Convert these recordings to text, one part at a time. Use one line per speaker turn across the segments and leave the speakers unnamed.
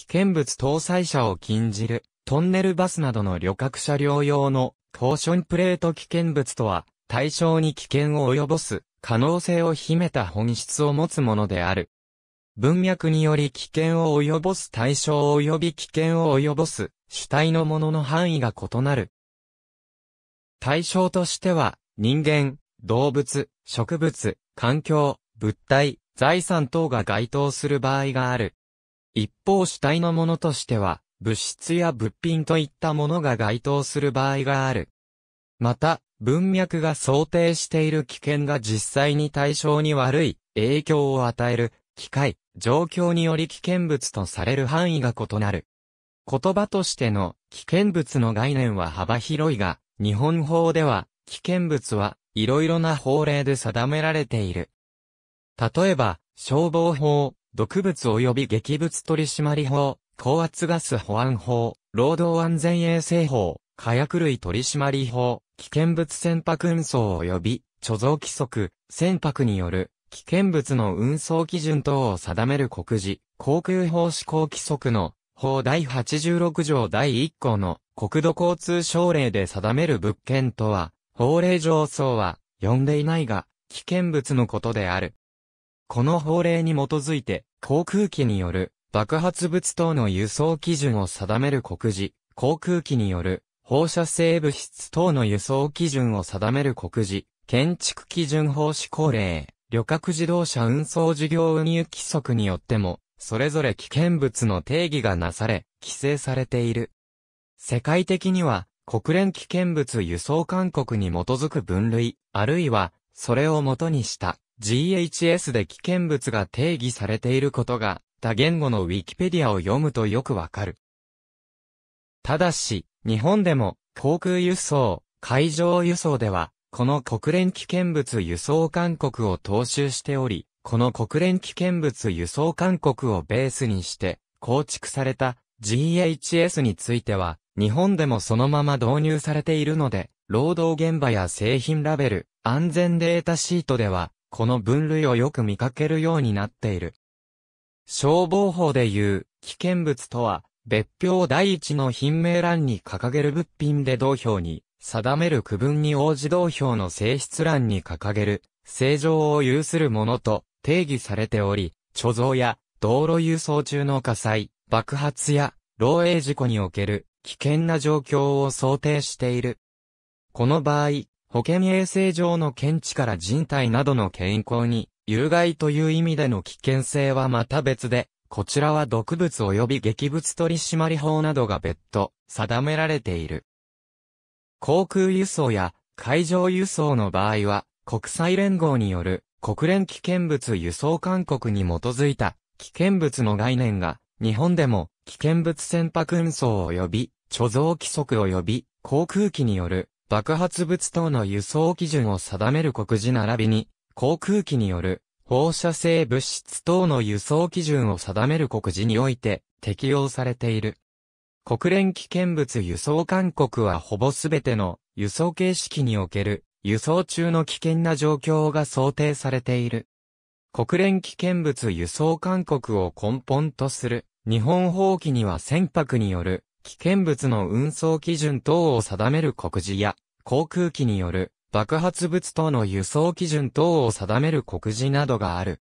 危険物搭載車を禁じる、トンネルバスなどの旅客車両用の、コーションプレート危険物とは、対象に危険を及ぼす、可能性を秘めた本質を持つものである。文脈により危険を及ぼす対象及び危険を及ぼす主体のものの範囲が異なる。対象としては、人間、動物、植物、環境、物体、財産等が該当する場合がある。一方主体のものとしては、物質や物品といったものが該当する場合がある。また、文脈が想定している危険が実際に対象に悪い影響を与える機会、状況により危険物とされる範囲が異なる。言葉としての危険物の概念は幅広いが、日本法では危険物はいろいろな法令で定められている。例えば、消防法、毒物及び劇物取締法、高圧ガス保安法、労働安全衛生法、火薬類取締法、危険物船舶運送及び貯蔵規則、船舶による危険物の運送基準等を定める国事、航空法施行規則の法第86条第1項の国土交通省令で定める物件とは、法令上層は、呼んでいないが、危険物のことである。この法令に基づいて、航空機による爆発物等の輸送基準を定める告示、航空機による放射性物質等の輸送基準を定める告示、建築基準法施行令、旅客自動車運送事業運輸規則によっても、それぞれ危険物の定義がなされ、規制されている。世界的には、国連危険物輸送勧告に基づく分類、あるいは、それを元にした GHS で危険物が定義されていることが、多言語のウィキペディアを読むとよくわかる。ただし、日本でも、航空輸送、海上輸送では、この国連危険物輸送勧告を踏襲しており、この国連危険物輸送勧告をベースにして、構築された GHS については、日本でもそのまま導入されているので、労働現場や製品ラベル、安全データシートでは、この分類をよく見かけるようになっている。消防法でいう、危険物とは、別表第一の品名欄に掲げる物品で同票に、定める区分に応じ同票の性質欄に掲げる、正常を有するものと定義されており、貯蔵や道路輸送中の火災、爆発や漏洩事故における危険な状況を想定している。この場合、保健衛生上の見地から人体などの健康に、有害という意味での危険性はまた別で、こちらは毒物及び劇物取締法などが別途定められている。航空輸送や海上輸送の場合は、国際連合による国連危険物輸送勧告に基づいた危険物の概念が、日本でも危険物船舶運送及び貯蔵規則及び航空機による爆発物等の輸送基準を定める告示並びに、航空機による放射性物質等の輸送基準を定める告示において適用されている。国連危険物輸送勧告はほぼすべての輸送形式における輸送中の危険な状況が想定されている。国連危険物輸送勧告を根本とする日本法規には船舶による危険物の運送基準等を定める告示や、航空機による爆発物等の輸送基準等を定める告示などがある。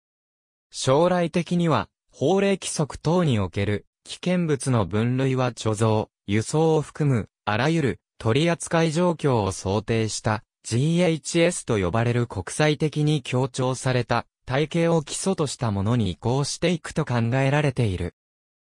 将来的には、法令規則等における危険物の分類は貯蔵、輸送を含む、あらゆる取扱状況を想定した GHS と呼ばれる国際的に強調された体系を基礎としたものに移行していくと考えられている。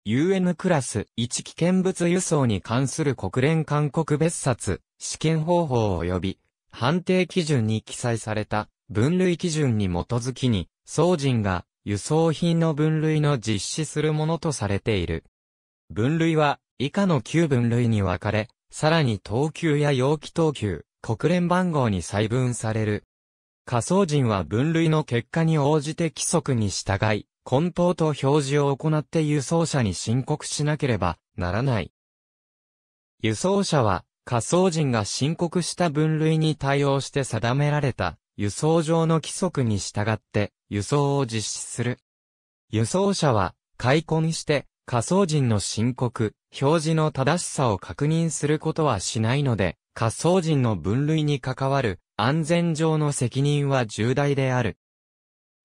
UN クラス1危険物輸送に関する国連勧告別冊、試験方法及び判定基準に記載された分類基準に基づきに、総人が輸送品の分類の実施するものとされている。分類は以下の9分類に分かれ、さらに等級や容器等級、国連番号に細分される。仮想人は分類の結果に応じて規則に従い、梱包と表示を行って輸送車に申告しなければならない。輸送車は、仮想人が申告した分類に対応して定められた輸送上の規則に従って輸送を実施する。輸送車は、開墾して仮想人の申告、表示の正しさを確認することはしないので、仮想人の分類に関わる安全上の責任は重大である。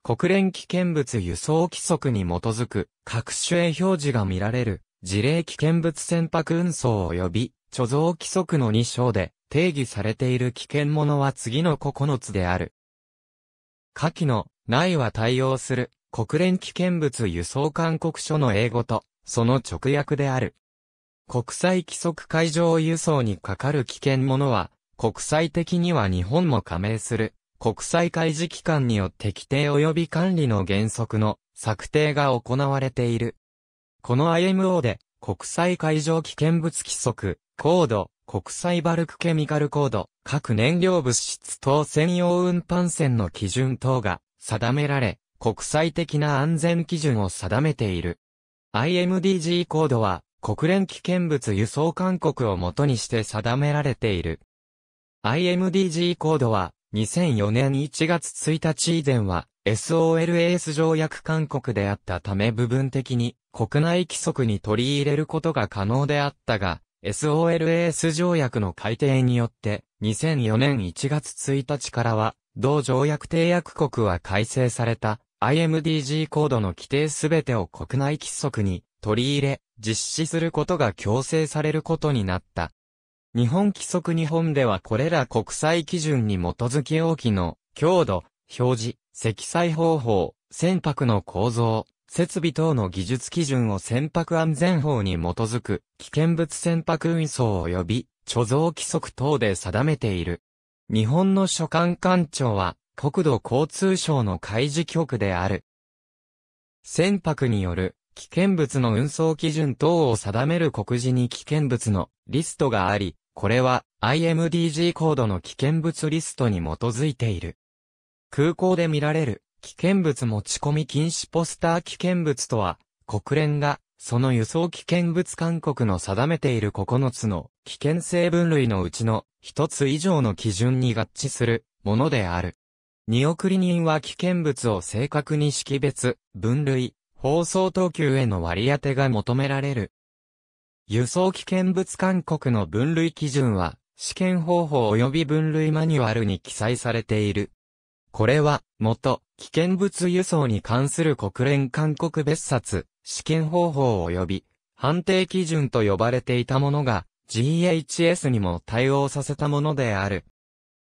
国連危険物輸送規則に基づく各種へ表示が見られる事例危険物船舶運送及び貯蔵規則の2章で定義されている危険物は次の9つである。下記の内は対応する国連危険物輸送勧告書の英語とその直訳である。国際規則海上輸送にかかる危険物は国際的には日本も加盟する国際開示機関によって規定及び管理の原則の策定が行われている。この IMO で国際海上危険物規則、コード、国際バルクケミカルコード、各燃料物質等専用運搬船の基準等が定められ、国際的な安全基準を定めている。IMDG コードは国連危険物輸送勧告をもとにして定められている。IMDG コードは2004年1月1日以前は SOLAS 条約勧告であったため部分的に国内規則に取り入れることが可能であったが、SOLAS 条約の改定によって2004年1月1日からは同条約締約国は改正された IMDG コードの規定すべてを国内規則に取り入れ実施することが強制されることになった。日本規則日本ではこれら国際基準に基づき大きの強度、表示、積載方法、船舶の構造、設備等の技術基準を船舶安全法に基づく危険物船舶運送及び貯蔵規則等で定めている。日本の所管官庁は国土交通省の開示局である。船舶による危険物の運送基準等を定める告示に危険物のリストがあり、これは IMDG コードの危険物リストに基づいている。空港で見られる危険物持ち込み禁止ポスター危険物とは、国連がその輸送危険物勧告の定めている9つの危険性分類のうちの1つ以上の基準に合致するものである。送り人は危険物を正確に識別、分類、放送等級への割り当てが求められる。輸送危険物勧告の分類基準は、試験方法及び分類マニュアルに記載されている。これは、元、危険物輸送に関する国連勧告別冊、試験方法及び、判定基準と呼ばれていたものが、GHS にも対応させたものである。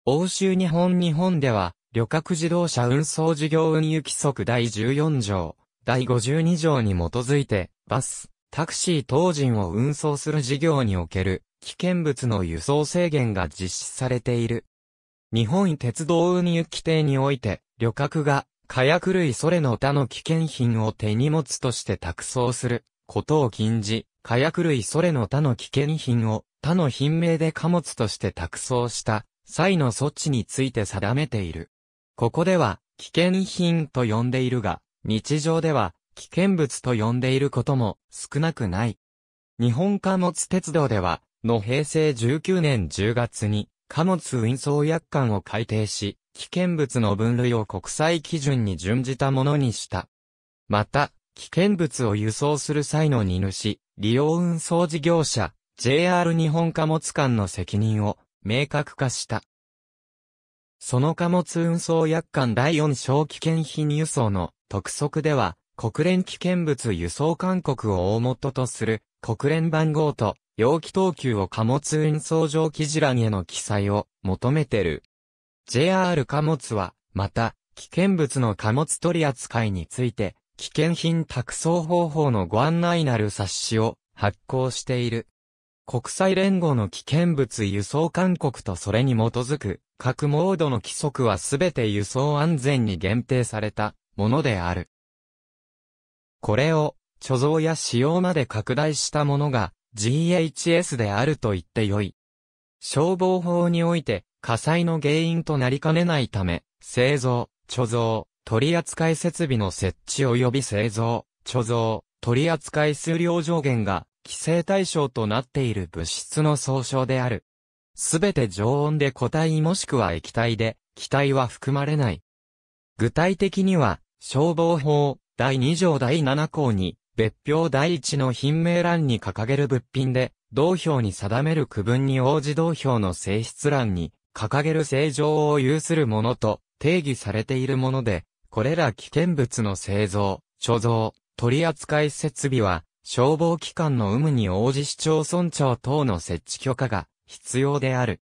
欧州日本日本では、旅客自動車運送事業運輸規則第14条、第52条に基づいて、バス、タクシー等人を運送する事業における危険物の輸送制限が実施されている。日本鉄道運輸規定において、旅客が火薬類それの他の危険品を手荷物として託送することを禁じ、火薬類それの他の危険品を他の品名で貨物として託送した際の措置について定めている。ここでは危険品と呼んでいるが、日常では危険物と呼んでいることも少なくない。日本貨物鉄道では、の平成19年10月に貨物運送約款を改定し、危険物の分類を国際基準に準じたものにした。また、危険物を輸送する際の荷主、利用運送事業者、JR 日本貨物館の責任を明確化した。その貨物運送約款第4小危険品輸送の特則では、国連危険物輸送勧告を大元とする国連番号と容器等級を貨物運送上記事欄への記載を求めてる。JR 貨物は、また、危険物の貨物取扱いについて、危険品託送方法のご案内なる冊子を発行している。国際連合の危険物輸送勧告とそれに基づく各モードの規則はすべて輸送安全に限定されたものである。これを、貯蔵や使用まで拡大したものが GHS であると言ってよい。消防法において火災の原因となりかねないため、製造、貯蔵、取扱設備の設置及び製造、貯蔵、取扱数量上限が規制対象となっている物質の総称である。すべて常温で固体もしくは液体で、気体は含まれない。具体的には、消防法、第2条第7項に、別表第1の品名欄に掲げる物品で、同票に定める区分に応じ同票の性質欄に、掲げる正常を有するものと定義されているもので、これら危険物の製造、貯蔵、取扱設備は、消防機関の有無に応じ市町村長等の設置許可が必要である。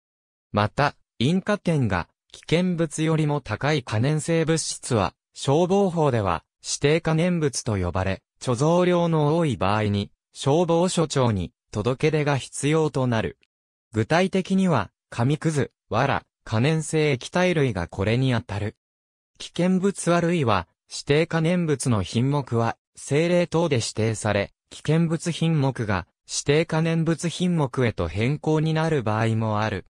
また、引火点が危険物よりも高い可燃性物質は消防法では、指定可燃物と呼ばれ、貯蔵量の多い場合に、消防署長に届け出が必要となる。具体的には、紙くず、藁、可燃性液体類がこれにあたる。危険物あるいは、指定可燃物の品目は、政令等で指定され、危険物品目が指定可燃物品目へと変更になる場合もある。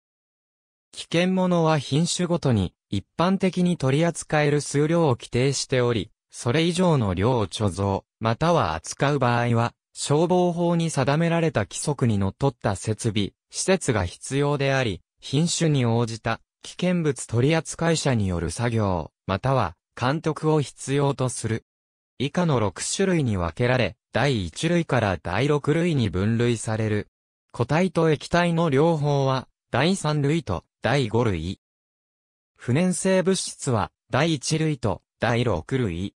危険物は品種ごとに一般的に取り扱える数量を規定しており、それ以上の量を貯蔵、または扱う場合は、消防法に定められた規則にのっとった設備、施設が必要であり、品種に応じた危険物取扱者による作業、または監督を必要とする。以下の6種類に分けられ、第1類から第6類に分類される。固体と液体の両方は、第3類と第5類。不燃性物質は、第1類と第6類。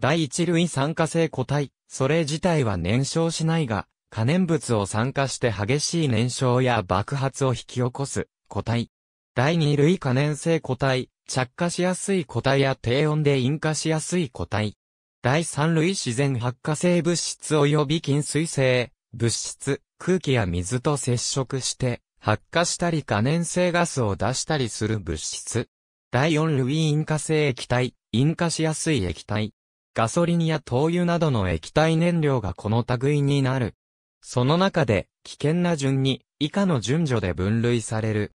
第1類酸化性固体、それ自体は燃焼しないが、可燃物を酸化して激しい燃焼や爆発を引き起こす固体。第2類可燃性固体、着火しやすい固体や低温で引火しやすい固体。第3類自然発火性物質及び金水性、物質、空気や水と接触して、発火したり可燃性ガスを出したりする物質。第4類引火性液体、引火しやすい液体。ガソリンや灯油などの液体燃料がこの類になる。その中で、危険な順に、以下の順序で分類される。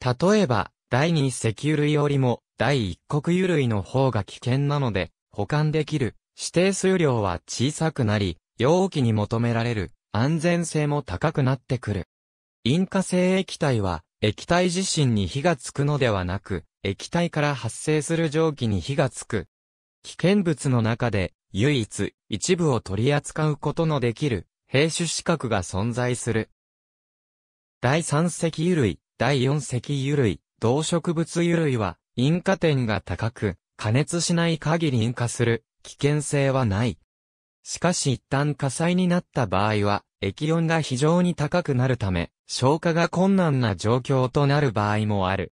例えば、第2石油類よりも、第1国油類の方が危険なので、保管できる、指定数量は小さくなり、容器に求められる、安全性も高くなってくる。引火性液体は、液体自身に火がつくのではなく、液体から発生する蒸気に火がつく。危険物の中で、唯一、一部を取り扱うことのできる、兵種資格が存在する。第三石油類、第四石油類、動植物油類は、引火点が高く、加熱しない限り引火する、危険性はない。しかし一旦火災になった場合は、液温が非常に高くなるため、消火が困難な状況となる場合もある。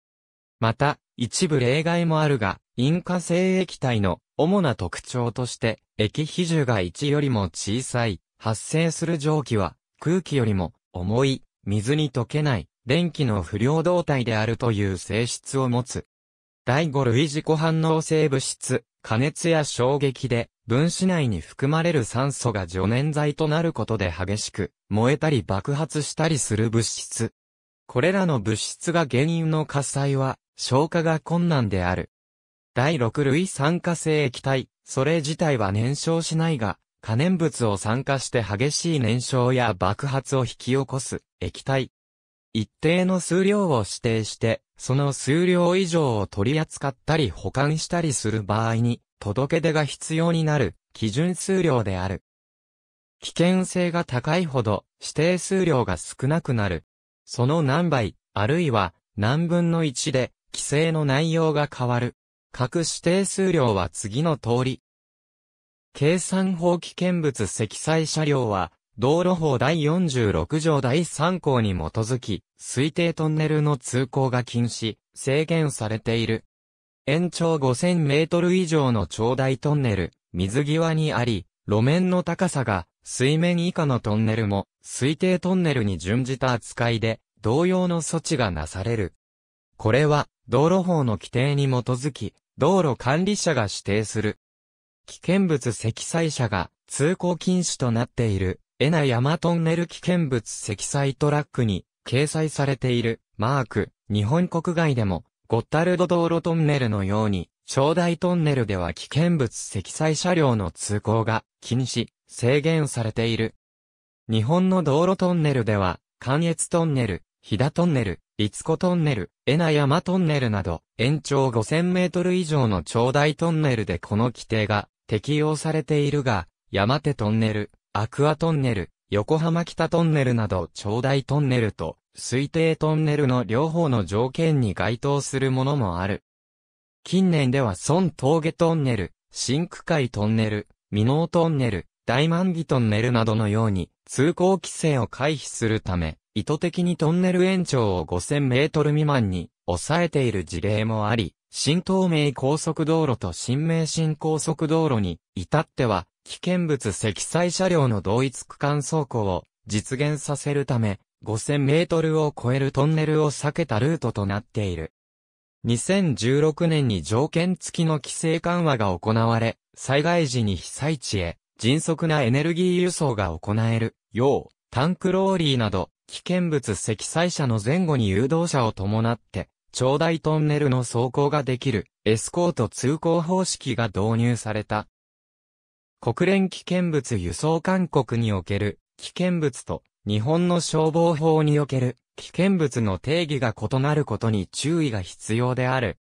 また、一部例外もあるが、引火性液体の主な特徴として、液比重が1よりも小さい、発生する蒸気は、空気よりも重い、水に溶けない、電気の不良動態であるという性質を持つ。第5類自己反応性物質、加熱や衝撃で分子内に含まれる酸素が除燃剤となることで激しく燃えたり爆発したりする物質。これらの物質が原因の火災は消化が困難である。第6類酸化性液体、それ自体は燃焼しないが、可燃物を酸化して激しい燃焼や爆発を引き起こす液体。一定の数量を指定して、その数量以上を取り扱ったり保管したりする場合に、届け出が必要になる基準数量である。危険性が高いほど指定数量が少なくなる。その何倍、あるいは何分の1で規制の内容が変わる。各指定数量は次の通り。計算法危険物積載車両は、道路法第46条第3項に基づき、推定トンネルの通行が禁止、制限されている。延長5000メートル以上の長大トンネル、水際にあり、路面の高さが水面以下のトンネルも推定トンネルに準じた扱いで同様の措置がなされる。これは道路法の規定に基づき道路管理者が指定する。危険物積載車が通行禁止となっているエナ山トンネル危険物積載トラックに掲載されているマーク日本国外でもゴッタルド道路トンネルのように、長大トンネルでは危険物積載車両の通行が禁止、制限されている。日本の道路トンネルでは、関越トンネル、飛騨トンネル、いつこトンネル、えな山トンネルなど、延長5000メートル以上の長大トンネルでこの規定が適用されているが、山手トンネル、アクアトンネル、横浜北トンネルなど長大トンネルと推定トンネルの両方の条件に該当するものもある。近年では孫峠トンネル、新区海トンネル、美濃トンネル、大万木トンネルなどのように通行規制を回避するため、意図的にトンネル延長を5000メートル未満に抑えている事例もあり、新東名高速道路と新名神高速道路に至っては危険物積載車両の同一区間走行を実現させるため、5000メートルを超えるトンネルを避けたルートとなっている。2016年に条件付きの規制緩和が行われ、災害時に被災地へ迅速なエネルギー輸送が行えるよう、タンクローリーなど、危険物積載車の前後に誘導車を伴って、長大トンネルの走行ができるエスコート通行方式が導入された。国連危険物輸送勧告における危険物と日本の消防法における危険物の定義が異なることに注意が必要である。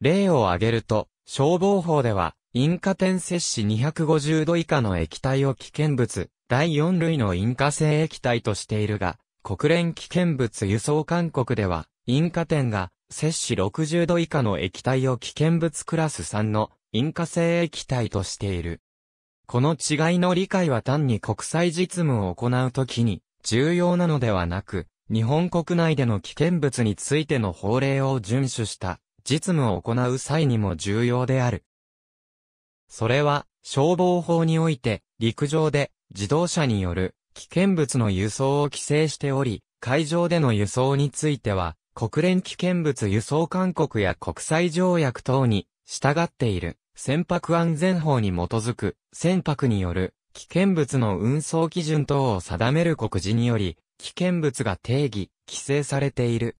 例を挙げると、消防法では、引火点摂氏250度以下の液体を危険物、第4類の引火性液体としているが、国連危険物輸送勧告では、引火点が摂氏60度以下の液体を危険物クラス3の引火性液体としている。この違いの理解は単に国際実務を行うときに重要なのではなく、日本国内での危険物についての法令を遵守した実務を行う際にも重要である。それは消防法において陸上で自動車による危険物の輸送を規制しており、海上での輸送については国連危険物輸送勧告や国際条約等に従っている。船舶安全法に基づく、船舶による危険物の運送基準等を定める告示により、危険物が定義、規制されている。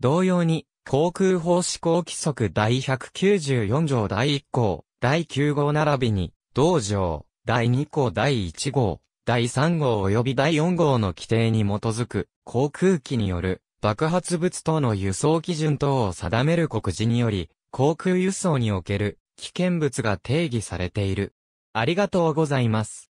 同様に、航空法施行規則第194条第1項、第9号並びに、同条、第2項第1号、第3号及び第4号の規定に基づく、航空機による爆発物等の輸送基準等を定める告示により、航空輸送における危険物が定義されている。ありがとうございます。